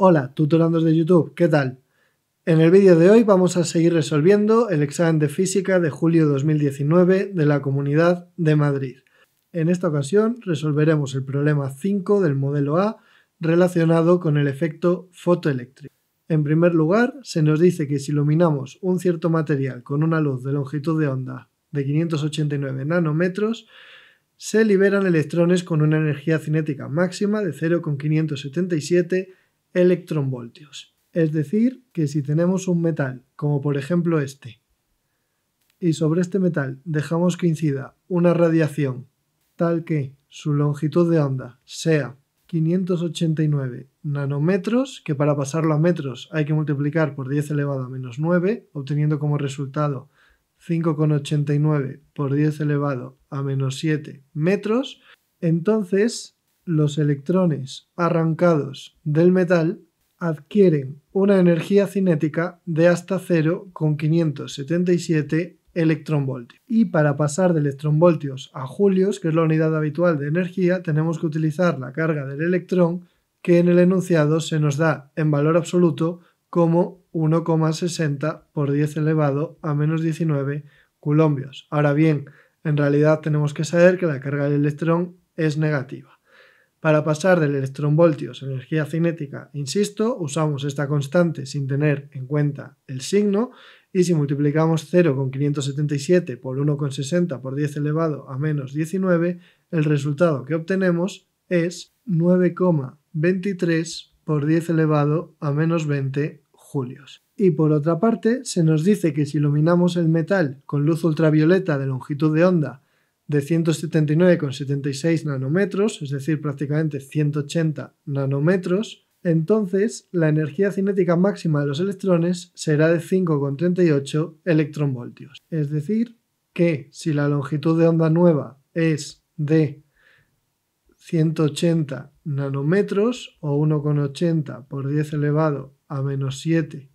Hola, tutorandos de YouTube, ¿qué tal? En el vídeo de hoy vamos a seguir resolviendo el examen de física de julio 2019 de la Comunidad de Madrid. En esta ocasión resolveremos el problema 5 del modelo A relacionado con el efecto fotoeléctrico. En primer lugar, se nos dice que si iluminamos un cierto material con una luz de longitud de onda de 589 nanómetros, se liberan electrones con una energía cinética máxima de 0,577 electronvoltios. Es decir, que si tenemos un metal, como por ejemplo este, y sobre este metal dejamos que incida una radiación tal que su longitud de onda sea 589 nanómetros, que para pasarlo a metros hay que multiplicar por 10 elevado a menos 9, obteniendo como resultado 5,89 por 10 elevado a menos 7 metros, entonces los electrones arrancados del metal adquieren una energía cinética de hasta 0,577 electronvoltios. Y para pasar de electronvoltios a julios, que es la unidad habitual de energía, tenemos que utilizar la carga del electrón que en el enunciado se nos da en valor absoluto como 1,60 por 10 elevado a menos 19 coulombios. Ahora bien, en realidad tenemos que saber que la carga del electrón es negativa. Para pasar del electronvoltios a energía cinética, insisto, usamos esta constante sin tener en cuenta el signo y si multiplicamos 0,577 por 1,60 por 10 elevado a menos 19, el resultado que obtenemos es 9,23 por 10 elevado a menos 20 julios. Y por otra parte, se nos dice que si iluminamos el metal con luz ultravioleta de longitud de onda de 179,76 nanómetros, es decir, prácticamente 180 nanómetros, entonces la energía cinética máxima de los electrones será de 5,38 electronvoltios. Es decir, que si la longitud de onda nueva es de 180 nanómetros o 1,80 por 10 elevado a menos 7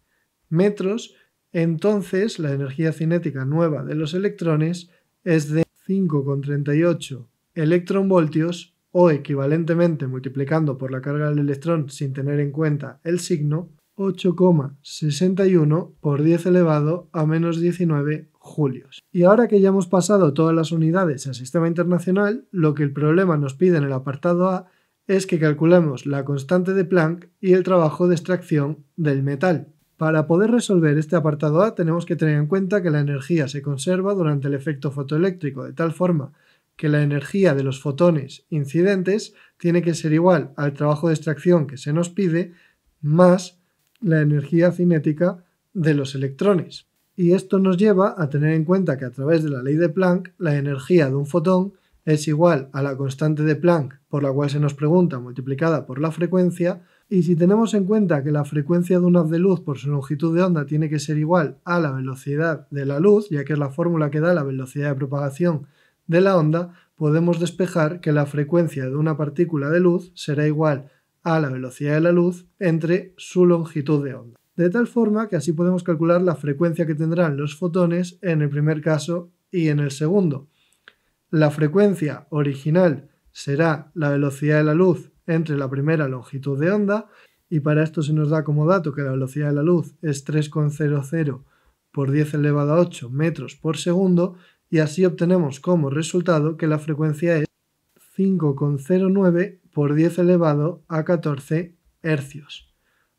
metros, entonces la energía cinética nueva de los electrones es de 5,38 electronvoltios o equivalentemente multiplicando por la carga del electrón sin tener en cuenta el signo, 8,61 por 10 elevado a menos 19 julios. Y ahora que ya hemos pasado todas las unidades al sistema internacional, lo que el problema nos pide en el apartado A es que calculemos la constante de Planck y el trabajo de extracción del metal. Para poder resolver este apartado A tenemos que tener en cuenta que la energía se conserva durante el efecto fotoeléctrico, de tal forma que la energía de los fotones incidentes tiene que ser igual al trabajo de extracción que se nos pide más la energía cinética de los electrones. Y esto nos lleva a tener en cuenta que a través de la ley de Planck la energía de un fotón es igual a la constante de Planck por la cual se nos pregunta multiplicada por la frecuencia y si tenemos en cuenta que la frecuencia de un haz de luz por su longitud de onda tiene que ser igual a la velocidad de la luz, ya que es la fórmula que da la velocidad de propagación de la onda, podemos despejar que la frecuencia de una partícula de luz será igual a la velocidad de la luz entre su longitud de onda. De tal forma que así podemos calcular la frecuencia que tendrán los fotones en el primer caso y en el segundo. La frecuencia original será la velocidad de la luz entre la primera longitud de onda y para esto se nos da como dato que la velocidad de la luz es 3,00 por 10 elevado a 8 metros por segundo y así obtenemos como resultado que la frecuencia es 5,09 por 10 elevado a 14 hercios.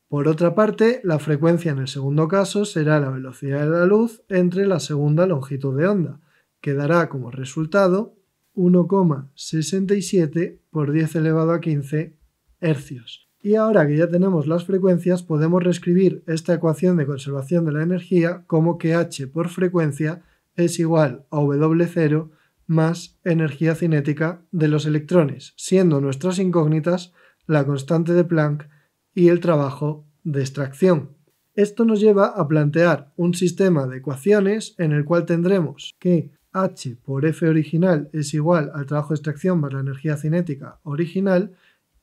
Por otra parte, la frecuencia en el segundo caso será la velocidad de la luz entre la segunda longitud de onda, que dará como resultado 1,67 por 10 elevado a 15 hercios. Y ahora que ya tenemos las frecuencias, podemos reescribir esta ecuación de conservación de la energía como que H por frecuencia es igual a W0 más energía cinética de los electrones, siendo nuestras incógnitas la constante de Planck y el trabajo de extracción. Esto nos lleva a plantear un sistema de ecuaciones en el cual tendremos que H por F original es igual al trabajo de extracción más la energía cinética original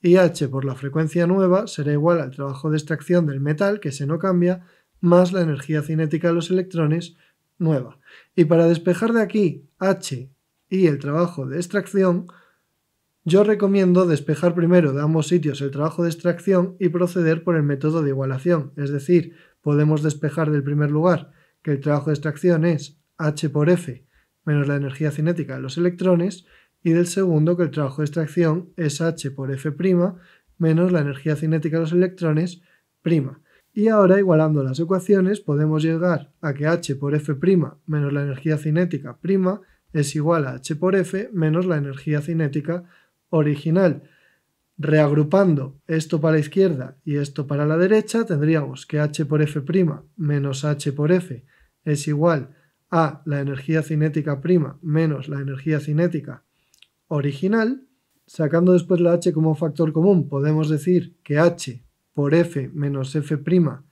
y H por la frecuencia nueva será igual al trabajo de extracción del metal, que se no cambia, más la energía cinética de los electrones nueva. Y para despejar de aquí H y el trabajo de extracción, yo recomiendo despejar primero de ambos sitios el trabajo de extracción y proceder por el método de igualación, es decir, podemos despejar del primer lugar que el trabajo de extracción es H por F menos la energía cinética de los electrones, y del segundo que el trabajo de extracción es H por F' menos la energía cinética de los electrones prima. Y ahora, igualando las ecuaciones, podemos llegar a que H por F' menos la energía cinética prima es igual a H por F menos la energía cinética original. Reagrupando esto para la izquierda y esto para la derecha, tendríamos que H por F' menos H por F es igual a a la energía cinética prima menos la energía cinética original, sacando después la h como factor común, podemos decir que h por f menos f prima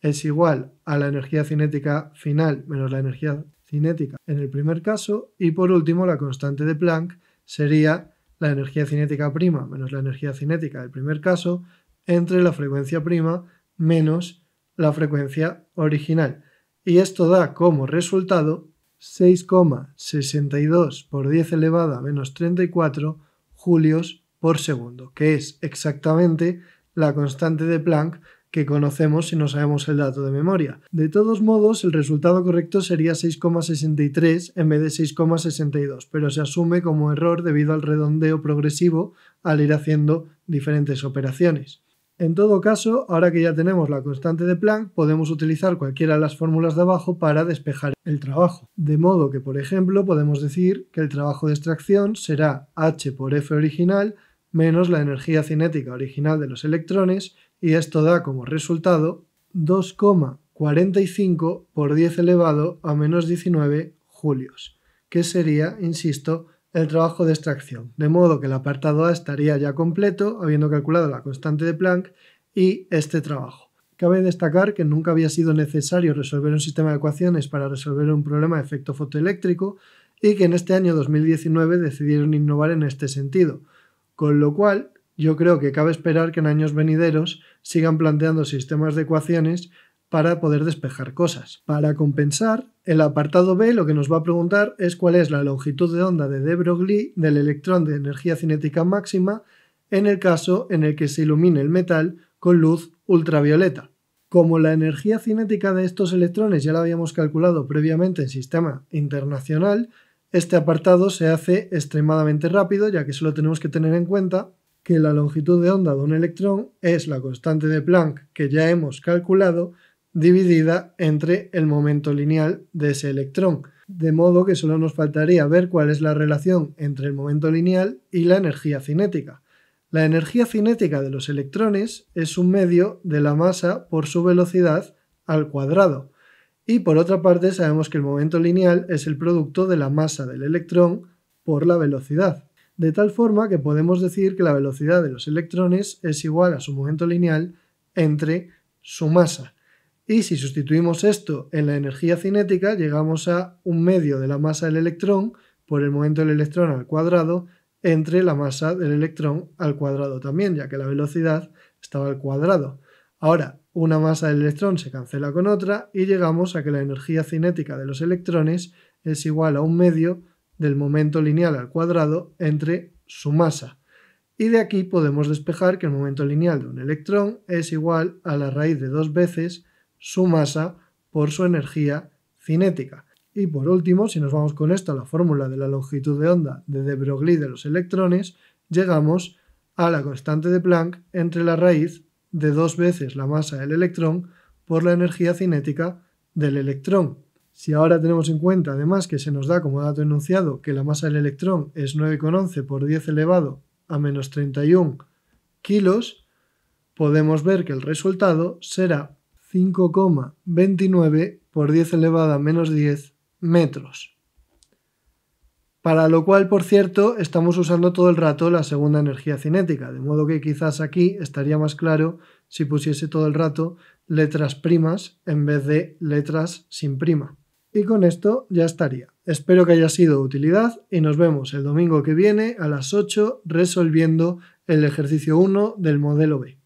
es igual a la energía cinética final menos la energía cinética en el primer caso, y por último la constante de Planck sería la energía cinética prima menos la energía cinética del primer caso entre la frecuencia prima menos la frecuencia original y esto da como resultado 6,62 por 10 elevada a menos 34 julios por segundo, que es exactamente la constante de Planck que conocemos si no sabemos el dato de memoria. De todos modos, el resultado correcto sería 6,63 en vez de 6,62, pero se asume como error debido al redondeo progresivo al ir haciendo diferentes operaciones. En todo caso, ahora que ya tenemos la constante de Planck, podemos utilizar cualquiera de las fórmulas de abajo para despejar el trabajo. De modo que, por ejemplo, podemos decir que el trabajo de extracción será H por F original menos la energía cinética original de los electrones y esto da como resultado 2,45 por 10 elevado a menos 19 julios, que sería, insisto, el trabajo de extracción, de modo que el apartado A estaría ya completo, habiendo calculado la constante de Planck y este trabajo. Cabe destacar que nunca había sido necesario resolver un sistema de ecuaciones para resolver un problema de efecto fotoeléctrico y que en este año 2019 decidieron innovar en este sentido, con lo cual yo creo que cabe esperar que en años venideros sigan planteando sistemas de ecuaciones para poder despejar cosas. Para compensar, el apartado B lo que nos va a preguntar es cuál es la longitud de onda de de Broglie del electrón de energía cinética máxima en el caso en el que se ilumine el metal con luz ultravioleta. Como la energía cinética de estos electrones ya la habíamos calculado previamente en sistema internacional, este apartado se hace extremadamente rápido, ya que solo tenemos que tener en cuenta que la longitud de onda de un electrón es la constante de Planck que ya hemos calculado dividida entre el momento lineal de ese electrón. De modo que solo nos faltaría ver cuál es la relación entre el momento lineal y la energía cinética. La energía cinética de los electrones es un medio de la masa por su velocidad al cuadrado. Y por otra parte sabemos que el momento lineal es el producto de la masa del electrón por la velocidad. De tal forma que podemos decir que la velocidad de los electrones es igual a su momento lineal entre su masa. Y si sustituimos esto en la energía cinética, llegamos a un medio de la masa del electrón por el momento del electrón al cuadrado entre la masa del electrón al cuadrado también, ya que la velocidad estaba al cuadrado. Ahora, una masa del electrón se cancela con otra y llegamos a que la energía cinética de los electrones es igual a un medio del momento lineal al cuadrado entre su masa. Y de aquí podemos despejar que el momento lineal de un electrón es igual a la raíz de dos veces su masa por su energía cinética. Y por último, si nos vamos con esto a la fórmula de la longitud de onda de de Broglie de los electrones, llegamos a la constante de Planck entre la raíz de dos veces la masa del electrón por la energía cinética del electrón. Si ahora tenemos en cuenta además que se nos da como dato enunciado que la masa del electrón es 9,11 por 10 elevado a menos 31 kilos, podemos ver que el resultado será 5,29 por 10 elevada menos 10 metros. Para lo cual, por cierto, estamos usando todo el rato la segunda energía cinética, de modo que quizás aquí estaría más claro si pusiese todo el rato letras primas en vez de letras sin prima. Y con esto ya estaría. Espero que haya sido de utilidad y nos vemos el domingo que viene a las 8 resolviendo el ejercicio 1 del modelo B.